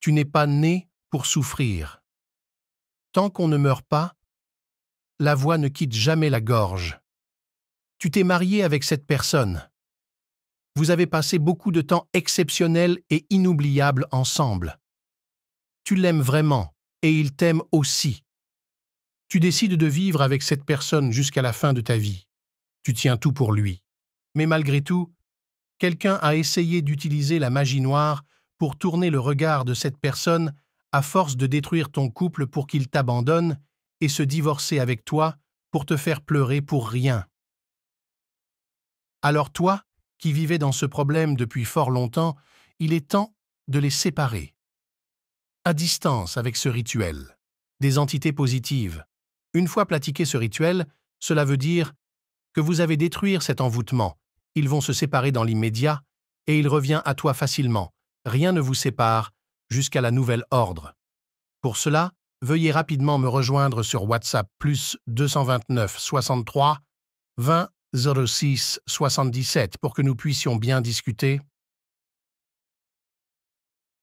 Tu n'es pas né pour souffrir. Tant qu'on ne meurt pas, la voix ne quitte jamais la gorge. Tu t'es marié avec cette personne. Vous avez passé beaucoup de temps exceptionnel et inoubliable ensemble. Tu l'aimes vraiment, et il t'aime aussi. Tu décides de vivre avec cette personne jusqu'à la fin de ta vie. Tu tiens tout pour lui. Mais malgré tout, quelqu'un a essayé d'utiliser la magie noire pour tourner le regard de cette personne à force de détruire ton couple pour qu'il t'abandonne et se divorcer avec toi pour te faire pleurer pour rien. Alors toi, qui vivais dans ce problème depuis fort longtemps, il est temps de les séparer. À distance avec ce rituel, des entités positives. Une fois pratiqué ce rituel, cela veut dire que vous avez détruire cet envoûtement. Ils vont se séparer dans l'immédiat et il revient à toi facilement rien ne vous sépare jusqu'à la nouvelle ordre. Pour cela, veuillez rapidement me rejoindre sur WhatsApp plus 229 63 20 06 77 pour que nous puissions bien discuter